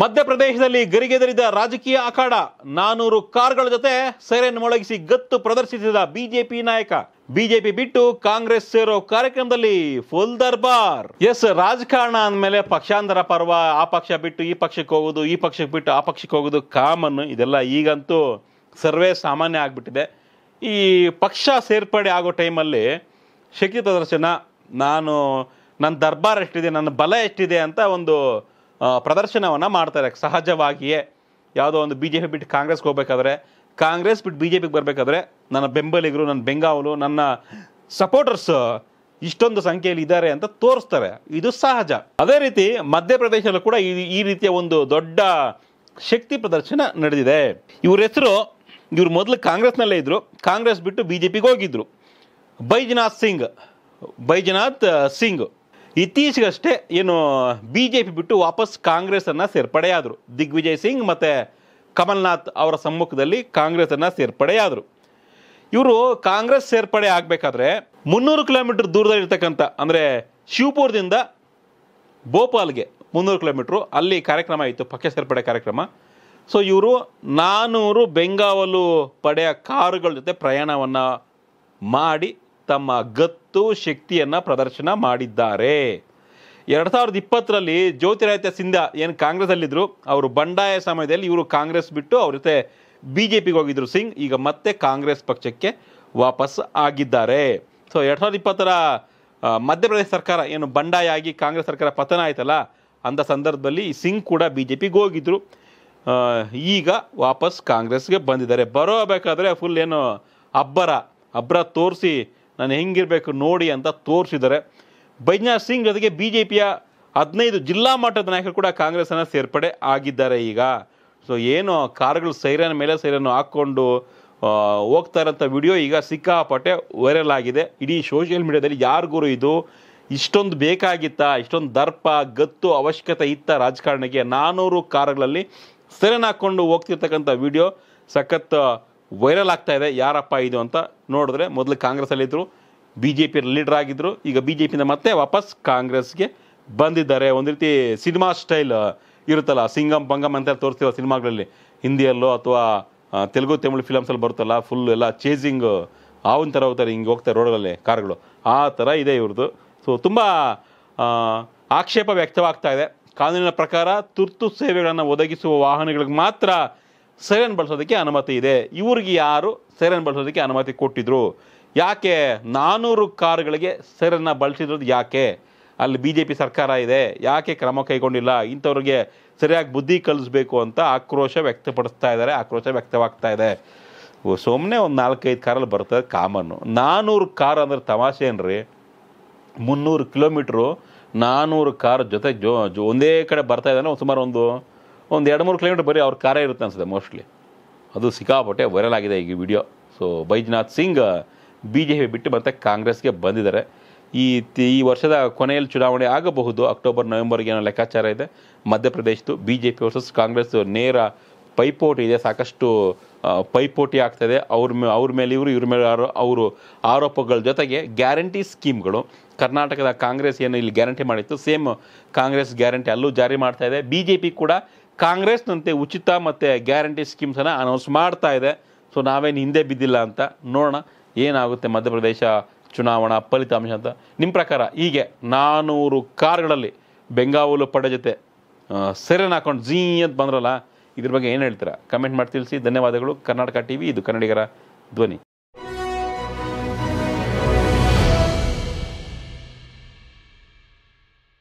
ಮಧ್ಯಪ್ರದೇಶದಲ್ಲಿ ಗರಿಗೆದರಿದ ರಾಜಕೀಯ ಅಖಾಡ ನಾನೂರು ಕಾರ್ಗಳ ಜೊತೆ ಸೈರನ್ ಮೊಳಗಿಸಿ ಗತ್ತು ಪ್ರದರ್ಶಿಸಿದ ಬಿಜೆಪಿ ನಾಯಕ ಬಿಜೆಪಿ ಬಿಟ್ಟು ಕಾಂಗ್ರೆಸ್ ಸೇರೋ ಕಾರ್ಯಕ್ರಮದಲ್ಲಿ ಫುಲ್ ದರ್ಬಾರ್ ಎಸ್ ರಾಜಕಾರಣ ಅಂದಮೇಲೆ ಪಕ್ಷಾಂತರ ಪರ್ವ ಆ ಪಕ್ಷ ಬಿಟ್ಟು ಈ ಪಕ್ಷಕ್ಕೆ ಹೋಗೋದು ಈ ಪಕ್ಷಕ್ಕೆ ಬಿಟ್ಟು ಆ ಪಕ್ಷಕ್ಕೆ ಹೋಗೋದು ಕಾಮನ್ ಇದೆಲ್ಲ ಈಗಂತೂ ಸರ್ವೇ ಸಾಮಾನ್ಯ ಆಗಿಬಿಟ್ಟಿದೆ ಈ ಪಕ್ಷ ಸೇರ್ಪಡೆ ಆಗೋ ಟೈಮಲ್ಲಿ ಶಕ್ತಿ ಪ್ರದರ್ಶನ ನಾನು ನನ್ನ ದರ್ಬಾರ್ ಎಷ್ಟಿದೆ ನನ್ನ ಬಲ ಎಷ್ಟಿದೆ ಅಂತ ಒಂದು ಪ್ರದರ್ಶನವನ್ನು ಮಾಡ್ತಾರೆ ಸಹಜವಾಗಿಯೇ ಯಾವುದೋ ಒಂದು ಬಿ ಜೆ ಪಿ ಬಿಟ್ಟು ಕಾಂಗ್ರೆಸ್ಗೆ ಹೋಗ್ಬೇಕಾದ್ರೆ ಕಾಂಗ್ರೆಸ್ ಬಿಟ್ಟು ಬಿ ಜೆ ಪಿಗೆ ಬರಬೇಕಾದ್ರೆ ನನ್ನ ಬೆಂಬಲಿಗರು ನನ್ನ ಬೆಂಗಾವಲು ನನ್ನ ಸಪೋರ್ಟರ್ಸ್ ಇಷ್ಟೊಂದು ಸಂಖ್ಯೆಯಲ್ಲಿ ಇದ್ದಾರೆ ಅಂತ ತೋರಿಸ್ತಾರೆ ಇದು ಸಹಜ ಅದೇ ರೀತಿ ಮಧ್ಯಪ್ರದೇಶದಲ್ಲೂ ಕೂಡ ಈ ಈ ರೀತಿಯ ಒಂದು ದೊಡ್ಡ ಶಕ್ತಿ ಪ್ರದರ್ಶನ ನಡೆದಿದೆ ಇವ್ರ ಹೆಸರು ಇವರು ಮೊದಲು ಕಾಂಗ್ರೆಸ್ನಲ್ಲೇ ಇದ್ದರು ಕಾಂಗ್ರೆಸ್ ಬಿಟ್ಟು ಬಿ ಜೆ ಪಿಗೆ ಹೋಗಿದ್ರು ಬೈಜನಾಥ್ ಸಿಂಗ್ ಬೈಜನಾಥ್ ಸಿಂಗ್ ಇತ್ತೀಚೆಗಷ್ಟೇ ಏನು ಬಿ ಜೆ ಪಿ ಬಿಟ್ಟು ವಾಪಸ್ ಕಾಂಗ್ರೆಸ್ಸನ್ನು ಸೇರ್ಪಡೆಯಾದರು ದಿಗ್ವಿಜಯ್ ಸಿಂಗ್ ಮತ್ತು ಕಮಲ್ನಾಥ್ ಅವರ ಸಮ್ಮುಖದಲ್ಲಿ ಕಾಂಗ್ರೆಸ್ಸನ್ನು ಸೇರ್ಪಡೆಯಾದರು ಇವರು ಕಾಂಗ್ರೆಸ್ ಸೇರ್ಪಡೆ ಆಗಬೇಕಾದ್ರೆ ಮುನ್ನೂರು ಕಿಲೋಮೀಟ್ರ್ ದೂರದಲ್ಲಿರ್ತಕ್ಕಂಥ ಅಂದರೆ ಶಿವಪುರದಿಂದ ಭೋಪಾಲ್ಗೆ ಮುನ್ನೂರು ಕಿಲೋಮೀಟ್ರು ಅಲ್ಲಿ ಕಾರ್ಯಕ್ರಮ ಇತ್ತು ಪಕ್ಕ ಸೇರ್ಪಡೆ ಕಾರ್ಯಕ್ರಮ ಸೊ ಇವರು ನಾನೂರು ಬೆಂಗಾವಲು ಪಡೆಯ ಕಾರುಗಳ ಜೊತೆ ಪ್ರಯಾಣವನ್ನು ಮಾಡಿ ತಮ್ಮ ಗತ್ತು ಶಕ್ತಿಯನ್ನು ಪ್ರದರ್ಶನ ಮಾಡಿದ್ದಾರೆ ಎರಡು ಸಾವಿರದ ಇಪ್ಪತ್ತರಲ್ಲಿ ಜ್ಯೋತಿರಾದಿತ್ಯ ಸಿಂಧ್ಯಾ ಏನು ಕಾಂಗ್ರೆಸ್ಸಲ್ಲಿದ್ದರು ಅವರು ಬಂಡಾಯ ಸಮಯದಲ್ಲಿ ಇವರು ಕಾಂಗ್ರೆಸ್ ಬಿಟ್ಟು ಅವ್ರ ಜೊತೆ ಬಿ ಜೆ ಪಿಗೆ ಹೋಗಿದ್ರು ಸಿಂಗ್ ಈಗ ಮತ್ತೆ ಕಾಂಗ್ರೆಸ್ ಪಕ್ಷಕ್ಕೆ ವಾಪಸ್ ಆಗಿದ್ದಾರೆ ಸೊ ಎರಡು ಸಾವಿರದ ಇಪ್ಪತ್ತರ ಮಧ್ಯಪ್ರದೇಶ ಸರ್ಕಾರ ಏನು ಬಂಡಾಯ ಆಗಿ ಕಾಂಗ್ರೆಸ್ ಸರ್ಕಾರ ಪತನ ಆಯ್ತಲ್ಲ ಅಂತ ಸಂದರ್ಭದಲ್ಲಿ ಸಿಂಗ್ ಕೂಡ ಬಿ ಜೆ ಪಿಗೆ ಹೋಗಿದ್ರು ಈಗ ವಾಪಸ್ ಕಾಂಗ್ರೆಸ್ಗೆ ಬಂದಿದ್ದಾರೆ ಬರೋಬೇಕಾದ್ರೆ ಫುಲ್ ಏನು ಅಬ್ಬರ ಅಬ್ಬರ ತೋರಿಸಿ ನಾನು ಹೆಂಗಿರಬೇಕು ನೋಡಿ ಅಂತ ತೋರಿಸಿದ್ದಾರೆ ಬೈಜ್ನಾಥ್ ಸಿಂಗ್ ಜೊತೆಗೆ ಬಿ ಜೆ ಪಿಯ ಹದಿನೈದು ಜಿಲ್ಲಾ ಮಟ್ಟದ ನಾಯಕರು ಕೂಡ ಕಾಂಗ್ರೆಸ್ಸನ್ನು ಸೇರ್ಪಡೆ ಆಗಿದ್ದಾರೆ ಈಗ ಸೊ ಏನು ಕಾರ್ಗಳು ಸೈರನ್ ಮೇಲೆ ಸೈರನ್ನು ಹಾಕ್ಕೊಂಡು ಹೋಗ್ತಾ ಇರೋಂಥ ವಿಡಿಯೋ ಈಗ ಸಿಕ್ಕಾಪಟ್ಟೆ ವೈರಲ್ ಆಗಿದೆ ಇಡೀ ಸೋಷಿಯಲ್ ಮೀಡಿಯಾದಲ್ಲಿ ಯಾರಿಗೂ ಇದು ಇಷ್ಟೊಂದು ಬೇಕಾಗಿತ್ತಾ ಇಷ್ಟೊಂದು ದರ್ಪ ಗತ್ತು ಅವಶ್ಯಕತೆ ಇತ್ತ ರಾಜಕಾರಣಕ್ಕೆ ನಾನ್ನೂರು ಕಾರುಗಳಲ್ಲಿ ಸೈರನ್ ಹಾಕ್ಕೊಂಡು ಹೋಗ್ತಿರ್ತಕ್ಕಂಥ ವಿಡಿಯೋ ಸಖತ್ತು ವೈರಲ್ ಆಗ್ತಾ ಇದೆ ಯಾರಪ್ಪ ಇದು ಅಂತ ನೋಡಿದ್ರೆ ಮೊದಲು ಕಾಂಗ್ರೆಸ್ಸಲ್ಲಿದ್ದರು ಬಿ ಜೆ ಪಿ ಲೀಡರ್ ಆಗಿದ್ದರು ಈಗ ಬಿ ಜೆ ಪಿಯಿಂದ ಮತ್ತೆ ವಾಪಸ್ ಕಾಂಗ್ರೆಸ್ಗೆ ಬಂದಿದ್ದಾರೆ ಒಂದು ರೀತಿ ಸಿನಿಮಾ ಸ್ಟೈಲ್ ಇರುತ್ತಲ್ಲ ಸಿಂಗಮ್ ಪಂಗಮ್ ಅಂತ ತೋರಿಸ್ತಿರೋ ಸಿನಿಮಾಗಳಲ್ಲಿ ಹಿಂದಿಯಲ್ಲೋ ಅಥವಾ ತೆಲುಗು ತಮಿಳು ಫಿಲಮ್ಸಲ್ಲಿ ಬರುತ್ತಲ್ಲ ಫುಲ್ ಎಲ್ಲ ಚೇಸಿಂಗ್ ಆವನ್ ಥರ ಹೋಗ್ತಾರೆ ಹಿಂಗೆ ಹೋಗ್ತಾರೆ ರೋಡಲ್ಲಿ ಕಾರ್ಗಳು ಆ ಥರ ಇದೆ ಇವ್ರದ್ದು ಸೊ ತುಂಬ ಆಕ್ಷೇಪ ವ್ಯಕ್ತವಾಗ್ತಾ ಇದೆ ಕಾನೂನಿನ ಪ್ರಕಾರ ತುರ್ತು ಸೇವೆಗಳನ್ನು ಒದಗಿಸುವ ವಾಹನಗಳಿಗೆ ಮಾತ್ರ ಸೈರನ್ ಬಳಸೋದಕ್ಕೆ ಅನುಮತಿ ಇದೆ ಇವ್ರಿಗೆ ಯಾರು ಸೈರನ್ ಬಳಸೋದಕ್ಕೆ ಅನುಮತಿ ಕೊಟ್ಟಿದ್ರು ಯಾಕೆ ನಾನ್ನೂರು ಕಾರುಗಳಿಗೆ ಸೈರನ್ನ ಬಳಸಿದ್ರದ್ದು ಯಾಕೆ ಅಲ್ಲಿ ಬಿ ಜೆ ಪಿ ಸರ್ಕಾರ ಇದೆ ಯಾಕೆ ಕ್ರಮ ಕೈಗೊಂಡಿಲ್ಲ ಇಂಥವ್ರಿಗೆ ಸರಿಯಾಗಿ ಬುದ್ಧಿ ಕಲಿಸ್ಬೇಕು ಅಂತ ಆಕ್ರೋಶ ವ್ಯಕ್ತಪಡಿಸ್ತಾ ಇದ್ದಾರೆ ಆಕ್ರೋಶ ವ್ಯಕ್ತವಾಗ್ತಾ ಇದೆ ಸುಮ್ಮನೆ ಒಂದು ನಾಲ್ಕೈದು ಕಾರಲ್ಲಿ ಬರ್ತದೆ ಕಾಮನ್ನು ನಾನ್ನೂರು ಕಾರ್ ಅಂದರೆ ತಮಾಷೆ ಏನ್ರಿ ಮುನ್ನೂರು ಕಿಲೋಮೀಟ್ರು ನಾನ್ನೂರು ಕಾರ್ ಜೊತೆ ಜೋ ಒಂದೇ ಕಡೆ ಬರ್ತಾ ಇದ್ದಾನೆ ಸುಮಾರು ಒಂದು ಒಂದು ಎರಡು ಮೂರು ಕಿಲೋಮೀಟರ್ ಬರೀ ಅವ್ರ ಕಾರ ಇರುತ್ತೆ ಅನಿಸುತ್ತೆ ಮೋಸ್ಟ್ಲಿ ಅದು ಸಿಕ್ಕಾಪಟ್ಟೆ ವೈರಲ್ ಆಗಿದೆ ಈಗ video so Baijnath Singh B J P ಬಿಟ್ಟು ಮತ್ತೆ ಕಾಂಗ್ರೆಸ್ಗೆ ಬಂದಿದ್ದಾರೆ ಈ ಈ ವರ್ಷದ ಕೊನೆಯಲ್ಲಿ ಚುನಾವಣೆ ಆಗಬಹುದು ಅಕ್ಟೋಬರ್ ನವೆಂಬರ್ಗೆ ಏನೋ ಲೆಕ್ಕಾಚಾರ ಇದೆ ಮಧ್ಯಪ್ರದೇಶದ್ದು B J P versus Congress ನೇರ ಪೈಪೋಟಿ ಇದೆ ಸಾಕಷ್ಟು ಪೈಪೋಟಿ ಆಗ್ತದೆ ಅವ್ರ ಮೇ ಅವ್ರ ಮೇಲೆ ಇವರು ಇವ್ರ ಮೇಲೆ ಆರೋ ಅವರು ಆರೋಪಗಳ ಜೊತೆಗೆ ಗ್ಯಾರಂಟಿ ಸ್ಕೀಮ್ಗಳು ಕರ್ನಾಟಕದ ಕಾಂಗ್ರೆಸ್ ಏನು ಇಲ್ಲಿ ಗ್ಯಾರಂಟಿ ಮಾಡಿತ್ತು ಸೇಮ್ ಕಾಂಗ್ರೆಸ್ ಗ್ಯಾರಂಟಿ ಅಲ್ಲೂ ಜಾರಿ ಮಾಡ್ತಾ ಇದೆ ಬಿ ಜೆ ಪಿ ಕೂಡ ಕಾಂಗ್ರೆಸ್ನಂತೆ ಉಚಿತ ಮತ್ತು ಗ್ಯಾರಂಟಿ ಸ್ಕೀಮ್ಸನ್ನು ಅನೌನ್ಸ್ ಮಾಡ್ತಾ ಇದೆ ಸೊ ನಾವೇನು ಹಿಂದೆ ಬಿದ್ದಿಲ್ಲ ಅಂತ ನೋಡೋಣ ಏನಾಗುತ್ತೆ ಮಧ್ಯಪ್ರದೇಶ ಚುನಾವಣಾ ಫಲಿತಾಂಶ ಅಂತ ನಿಮ್ಮ ಪ್ರಕಾರ ಹೀಗೆ ನಾನ್ನೂರು ಕಾರ್ಗಳಲ್ಲಿ ಬೆಂಗಾವಲು ಪಡೆ ಜೊತೆ ಸೆರೆನ ಹಾಕೊಂಡು ಜೀ ಅಂತ ಬಂದ್ರಲ್ಲ ಇದ್ರ ಬಗ್ಗೆ ಏನು ಹೇಳ್ತೀರಾ ಕಮೆಂಟ್ ಮಾಡಿ ತಿಳಿಸಿ ಧನ್ಯವಾದಗಳು ಕರ್ನಾಟಕ ಟಿ ವಿ ಇದು ಕನ್ನಡಿಗರ ಧ್ವನಿ